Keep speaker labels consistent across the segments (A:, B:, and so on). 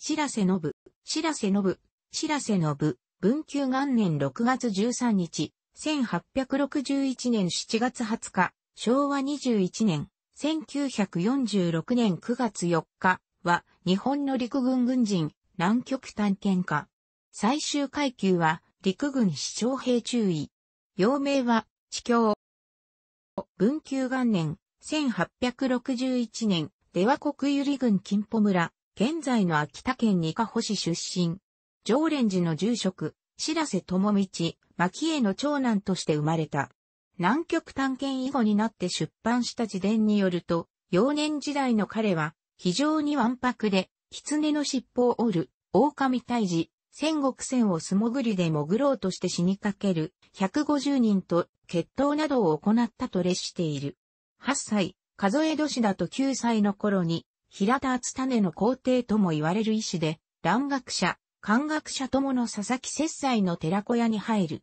A: 白瀬信、白瀬信、白瀬信、文久元年6月13日、1861年7月20日、昭和21年、1946年9月4日は、日本の陸軍軍人、南極探検家。最終階級は、陸軍視長兵注意。用名は、地境。文久元年、1861年、出羽国百合郡金歩村、現在の秋田県かヶ星出身。常連寺の住職、白瀬智道、牧江の長男として生まれた。南極探検以後になって出版した自伝によると、幼年時代の彼は、非常にわんぱくで、狐の尻尾を折る、狼退治、戦国戦を素潜りで潜ろうとして死にかける、150人と決闘などを行ったと列している。8歳、数え年だと9歳の頃に、平田厚種の皇帝とも言われる医師で、蘭学者、漢学者ともの佐々木節斎の寺子屋に入る。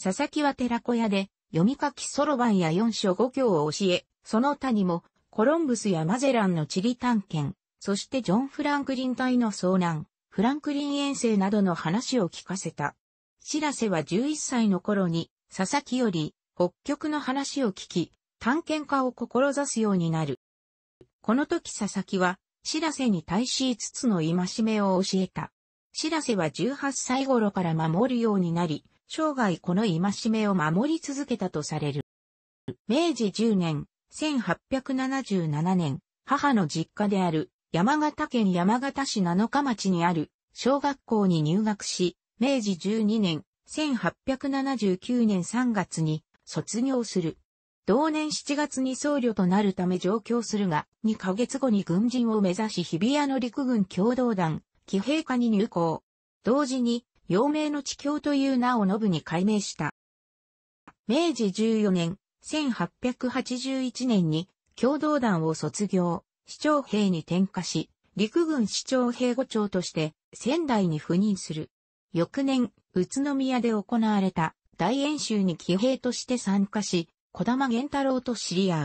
A: 佐々木は寺子屋で、読み書きそろばんや四書五経を教え、その他にも、コロンブスやマゼランの地理探検、そしてジョン・フランクリン隊の遭難、フランクリン遠征などの話を聞かせた。知らせは11歳の頃に、佐々木より、北極の話を聞き、探検家を志すようになる。この時佐々木は、白瀬に対し5つの戒めを教えた。白瀬は18歳頃から守るようになり、生涯この戒めを守り続けたとされる。明治10年、1877年、母の実家である山形県山形市七日町にある小学校に入学し、明治12年、1879年3月に卒業する。同年7月に僧侶となるため上京するが、2ヶ月後に軍人を目指し日比谷の陸軍共同団、騎兵課に入校。同時に、陽明の地教という名を信に改名した。明治14年、1881年に共同団を卒業、市長兵に転化し、陸軍市長兵伍長として仙台に赴任する。翌年、宇都宮で行われた大演習に騎兵として参加し、児玉源太郎と知り合う。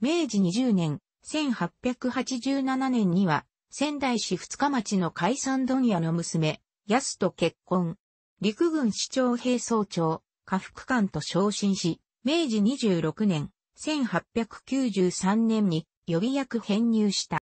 A: 明治20年、1887年には、仙台市二日町の海産問屋の娘、安と結婚。陸軍市長兵総長、下副官と昇進し、明治26年、1893年に予備役編入した。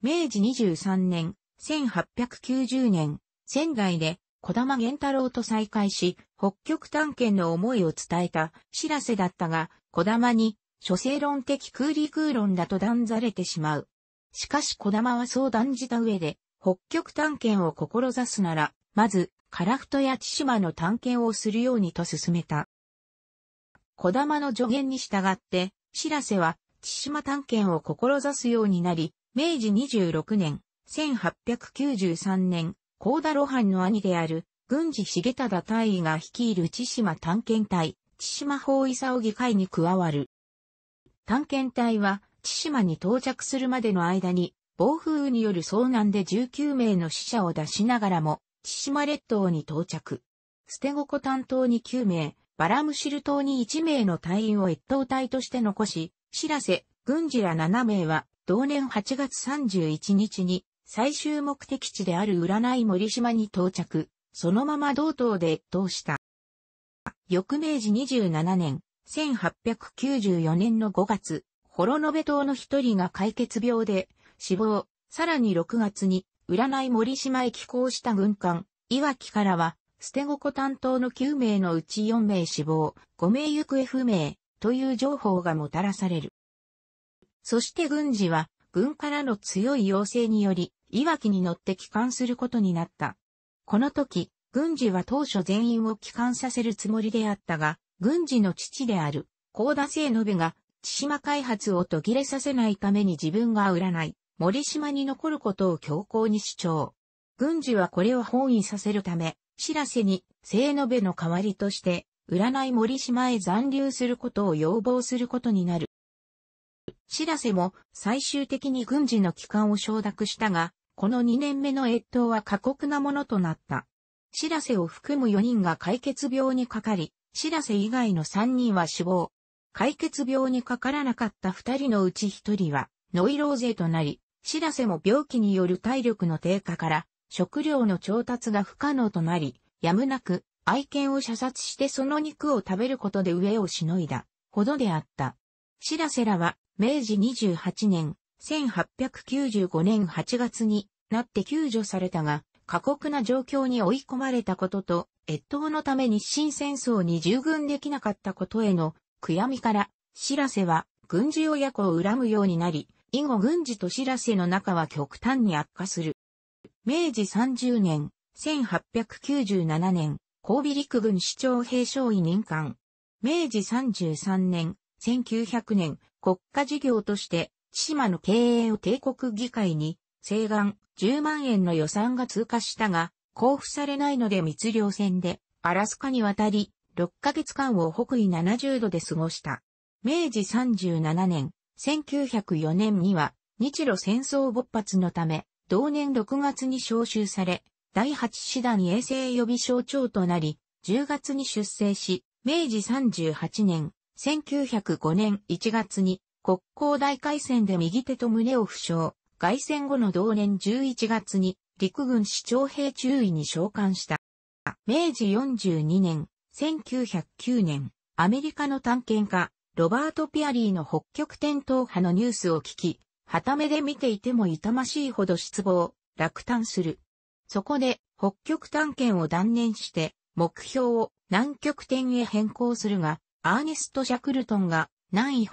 A: 明治23年、1890年、仙台で小玉源太郎と再会し、北極探検の思いを伝えた、知らせだったが、小玉に、諸生論的空理空論だと断ざれてしまう。しかし小玉はそう断じた上で、北極探検を志すなら、まず、樺太や千島の探検をするようにと勧めた。小玉の助言に従って、知らせは、千島探検を志すようになり、明治26年、1893年、高田露伴の兄である、郡司重忠大尉が率いる千島探検隊、千島法尾議会に加わる。探検隊は、千島に到着するまでの間に、暴風雨による遭難で19名の死者を出しながらも、千島列島に到着。捨て子担当に9名、バラムシル島に1名の隊員を越冬隊として残し、知らせ、軍事ら7名は、同年8月31日に、最終目的地である占い森島に到着、そのまま道東で越冬した。翌明治27年、1894年の5月、幌延島の一人が解決病で死亡、さらに6月に占い森島へ寄港した軍艦、岩木からは、捨て子担当の9名のうち4名死亡、5名行方不明、という情報がもたらされる。そして軍事は、軍からの強い要請により、いわきに乗って帰還することになった。この時、軍事は当初全員を帰還させるつもりであったが、軍事の父である、高田清信が、千島開発を途切れさせないために自分が売らない、森島に残ることを強行に主張。軍事はこれを本意させるため、知らせに、清延の代わりとして、占い森島へ残留することを要望することになる。知らせも最終的に軍事の帰還を承諾したが、この2年目の越冬は過酷なものとなった。しらせを含む4人が解決病にかかり、しらせ以外の3人は死亡。解決病にかからなかった2人のうち1人は、ノイローゼとなり、しらせも病気による体力の低下から、食料の調達が不可能となり、やむなく、愛犬を射殺してその肉を食べることで飢えをしのいだ、ほどであった。しらせらは、明治28年、1895年8月になって救助されたが、過酷な状況に追い込まれたことと、越冬のため日清戦争に従軍できなかったことへの悔やみから、知らせは軍事親子を恨むようになり、以後軍事と知らせの中は極端に悪化する。明治30年、1897年、神戸陸軍市長兵将位任官。明治33年、1900年、国家事業として千島の経営を帝国議会に、西岸10万円の予算が通過したが、交付されないので密漁船で、アラスカに渡り、6ヶ月間を北緯70度で過ごした。明治37年、1904年には、日露戦争勃発のため、同年6月に召集され、第8師団衛星予備省長となり、10月に出征し、明治38年、1905年1月に国交大海戦で右手と胸を負傷、外戦後の同年11月に陸軍市長兵中尉に召喚した。明治42年、1909年、アメリカの探検家、ロバート・ピアリーの北極点東派のニュースを聞き、旗目で見ていても痛ましいほど失望、落胆する。そこで、北極探検を断念して、目標を南極点へ変更するが、アーネスト・シャクルトンが南緯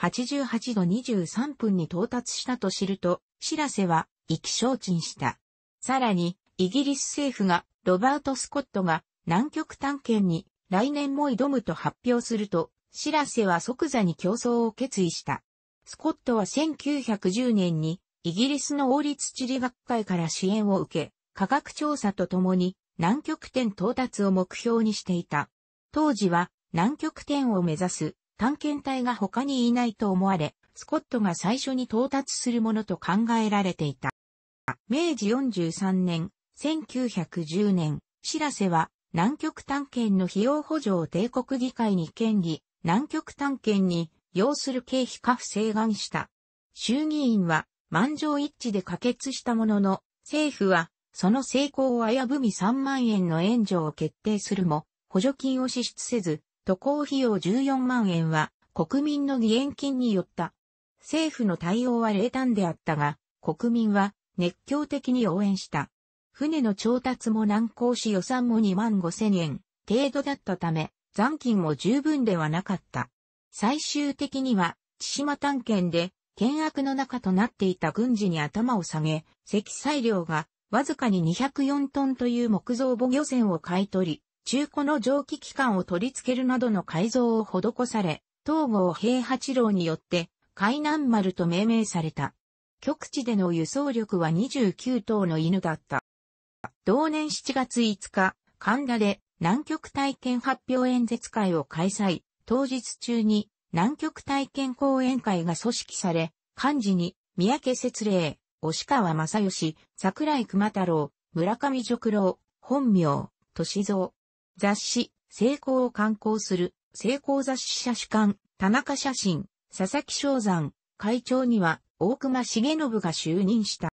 A: 88度23分に到達したと知ると、知らせは意気消沈した。さらに、イギリス政府がロバート・スコットが南極探検に来年も挑むと発表すると、知らせは即座に競争を決意した。スコットは1910年にイギリスの王立地理学会から支援を受け、科学調査とともに南極点到達を目標にしていた。当時は南極点を目指す探検隊が他にいないと思われ、スコットが最初に到達するものと考えられていた。明治43年、1910年、知らせは南極探検の費用補助を帝国議会に権利、南極探検に要する経費か不正願した。衆議院は満場一致で可決したものの、政府はその成功を危ぶみ3万円の援助を決定するも、補助金を支出せず、渡航費用14万円は国民の義援金によった。政府の対応は冷淡であったが、国民は熱狂的に応援した。船の調達も難航し予算も2万5千円程度だったため、残金も十分ではなかった。最終的には、千島探検で、険悪の中となっていた軍事に頭を下げ、積載量がわずかに204トンという木造母漁船を買い取り、中古の蒸気機関を取り付けるなどの改造を施され、東郷平八郎によって海南丸と命名された。極地での輸送力は29頭の犬だった。同年7月5日、神田で南極体験発表演説会を開催。当日中に南極体験講演会が組織され、幹事に三宅節霊、押川正義、桜井熊太郎、村上直郎、本名、歳三、雑誌、成功を刊行する、成功雑誌社主館、田中写真、佐々木正山、会長には、大熊重信が就任した。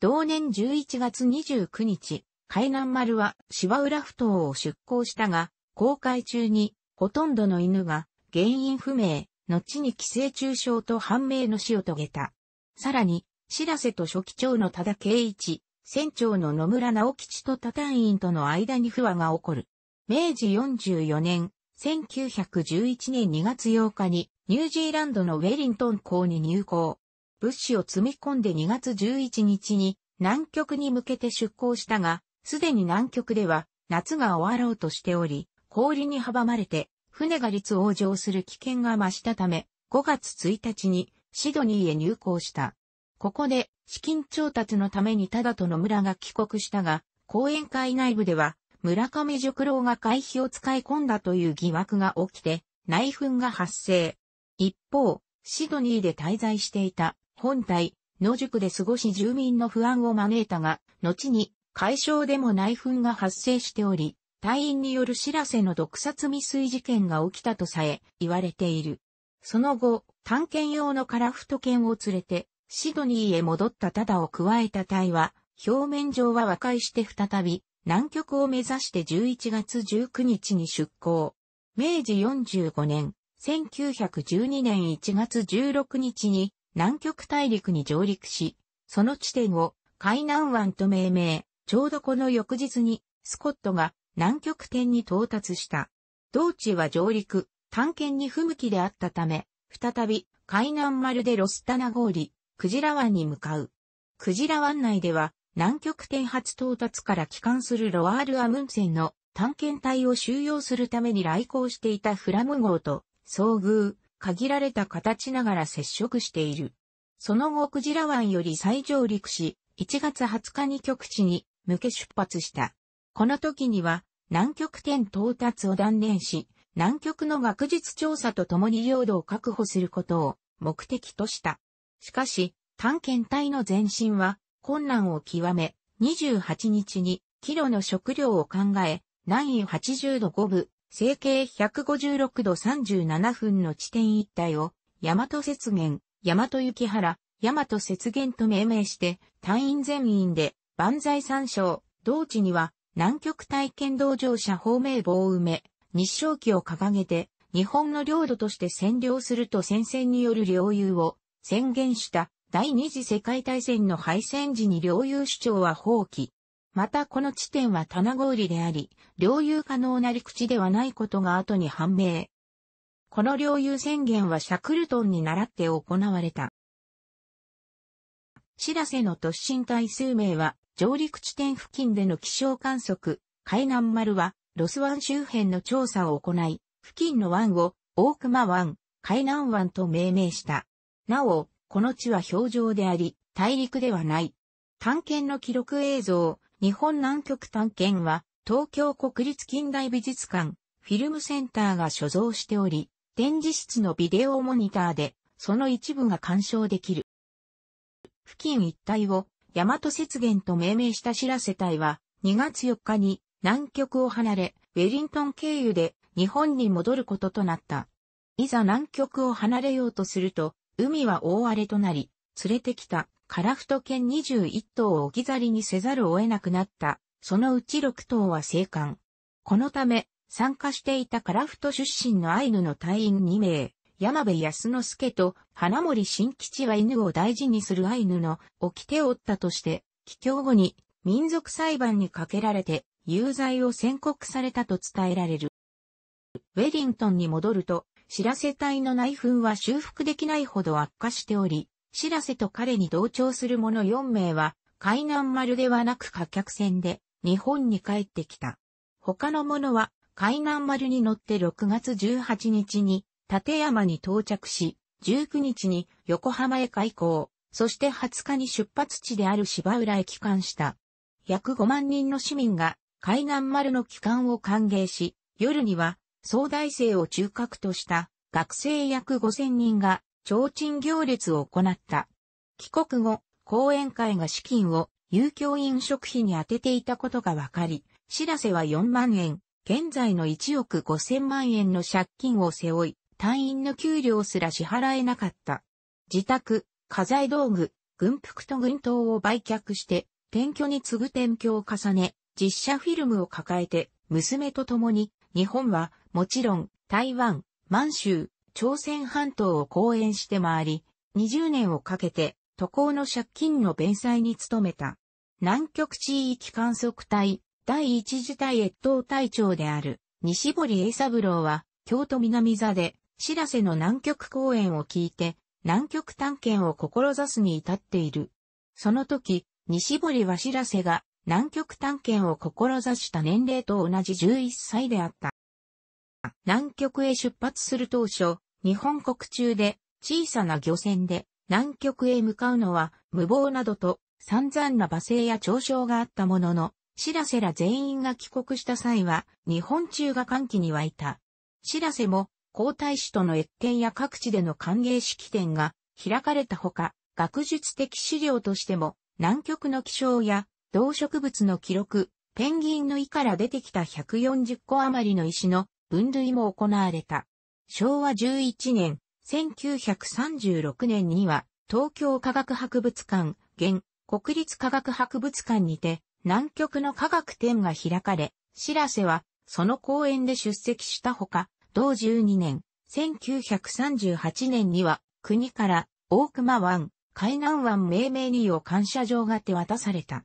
A: 同年11月29日、海南丸は芝浦埠島を出港したが、航海中にほとんどの犬が原因不明、後に寄生虫症と判明の死を遂げた。さらに、白瀬と初期長の多田圭一、船長の野村直吉と他隊員との間に不和が起こる。明治44年、1911年2月8日にニュージーランドのウェリントン港に入港。物資を積み込んで2月11日に南極に向けて出港したが、すでに南極では夏が終わろうとしており、氷に阻まれて船が立往生する危険が増したため、5月1日にシドニーへ入港した。ここで資金調達のためにただと野村が帰国したが、講演会内部では村上塾郎が会費を使い込んだという疑惑が起きて内紛が発生。一方、シドニーで滞在していた本体野宿で過ごし住民の不安を招いたが、後に解消でも内紛が発生しており、隊員による知らせの毒殺未遂事件が起きたとさえ言われている。その後、探検用のカラフト犬を連れてシドニーへ戻ったタダを加えた隊は、表面上は和解して再び、南極を目指して11月19日に出港。明治45年、1912年1月16日に南極大陸に上陸し、その地点を海南湾と命名、ちょうどこの翌日にスコットが南極点に到達した。同地は上陸、探検に不向きであったため、再び海南丸でロスタナ氷、クジラ湾に向かう。クジラ湾内では、南極点発到達から帰還するロアール・アムンセンの探検隊を収容するために来航していたフラム号と遭遇、限られた形ながら接触している。その後クジラ湾より再上陸し、1月20日に極地に向け出発した。この時には南極点到達を断念し、南極の学術調査とともに領土を確保することを目的とした。しかし、探検隊の前進は困難を極め、28日にキロの食料を考え、南緯80度5分、整形156度37分の地点一帯を、大和雪原、大和雪原、大和雪原と命名して、隊員全員で、万歳三章、同地には、南極体験道場者方名棒を埋め、日照旗を掲げて、日本の領土として占領すると戦線による領有を宣言した第二次世界大戦の敗戦時に領有主張は放棄。またこの地点は棚氷であり、領有可能な陸地ではないことが後に判明。この領有宣言はシャクルトンに倣って行われた。知らせの突進隊数名は、上陸地点付近での気象観測、海南丸は、ロス湾周辺の調査を行い、付近の湾を、大熊湾、海南湾と命名した。なお、この地は氷上であり、大陸ではない。探検の記録映像、日本南極探検は、東京国立近代美術館、フィルムセンターが所蔵しており、展示室のビデオモニターで、その一部が鑑賞できる。付近一帯を、大和雪原と命名した知らせ隊は、2月4日に南極を離れ、ウェリントン経由で日本に戻ることとなった。いざ南極を離れようとすると、海は大荒れとなり、連れてきた、カラフト犬21頭を置き去りにせざるを得なくなった、そのうち6頭は生還。このため、参加していたカラフト出身のアイヌの隊員2名、山部康之助と花森新吉は犬を大事にするアイヌの掟を負ったとして、帰郷後に民族裁判にかけられて有罪を宣告されたと伝えられる。ウェリントンに戻ると、知らせ隊の内紛は修復できないほど悪化しており、知らせと彼に同調する者4名は、海南丸ではなく貨客船で日本に帰ってきた。他の者は海南丸に乗って6月18日に立山に到着し、19日に横浜へ開港、そして20日に出発地である芝浦へ帰還した。約5万人の市民が海南丸の帰還を歓迎し、夜には総大生を中核とした学生約5000人が提灯行列を行った。帰国後、講演会が資金を遊教員食費に充てていたことが分かり、知らせは4万円、現在の1億5000万円の借金を背負い、隊員の給料すら支払えなかった。自宅、家財道具、軍服と軍刀を売却して、転居に次ぐ転居を重ね、実写フィルムを抱えて、娘と共に、日本はもちろん、台湾、満州、朝鮮半島を講演して回り、20年をかけて、渡航の借金の弁済に努めた。南極地域観測隊、第一次隊越冬隊長である、西堀栄三郎は、京都南座で、知らせの南極公演を聞いて、南極探検を志すに至っている。その時、西堀は知らせが、南極探検を志した年齢と同じ11歳であった。南極へ出発する当初、日本国中で小さな漁船で南極へ向かうのは無謀などと散々な罵声や嘲笑があったものの、知らせら全員が帰国した際は日本中が歓喜に沸いた。知らせも皇太子との越見や各地での歓迎式典が開かれたほか、学術的資料としても南極の気象や動植物の記録、ペンギンの胃から出てきた140個余りの石の分類も行われた。昭和11年、1936年には、東京科学博物館、現、国立科学博物館にて、南極の科学展が開かれ、知らせは、その講演で出席したほか、同12年、1938年には、国から、大熊湾、海南湾命名にを感謝状が手渡された。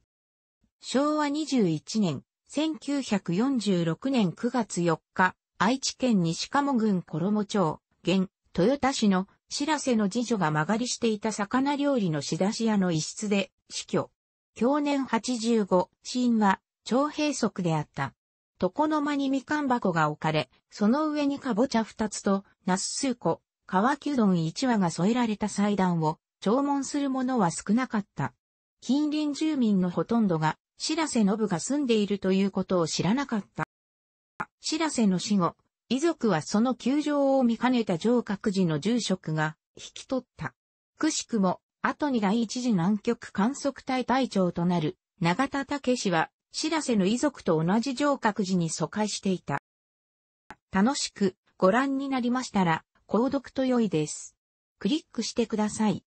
A: 昭和21年、1946年9月4日、愛知県西鴨郡衣町、現、豊田市の白瀬の次女が曲がりしていた魚料理の仕出し屋の一室で死去。去年85、死因は、腸閉塞であった。床の間にみかん箱が置かれ、その上にかぼちゃ二つと、ナス数個、乾きうどん羽が添えられた祭壇を、弔問する者は少なかった。近隣住民のほとんどが、白瀬信が住んでいるということを知らなかった。知らせの死後、遺族はその窮状を見かねた上閣寺の住職が引き取った。くしくも、後に第一次南極観測隊隊長となる永田武氏は、知らせの遺族と同じ上閣寺に疎開していた。楽しくご覧になりましたら、購読と良いです。クリックしてください。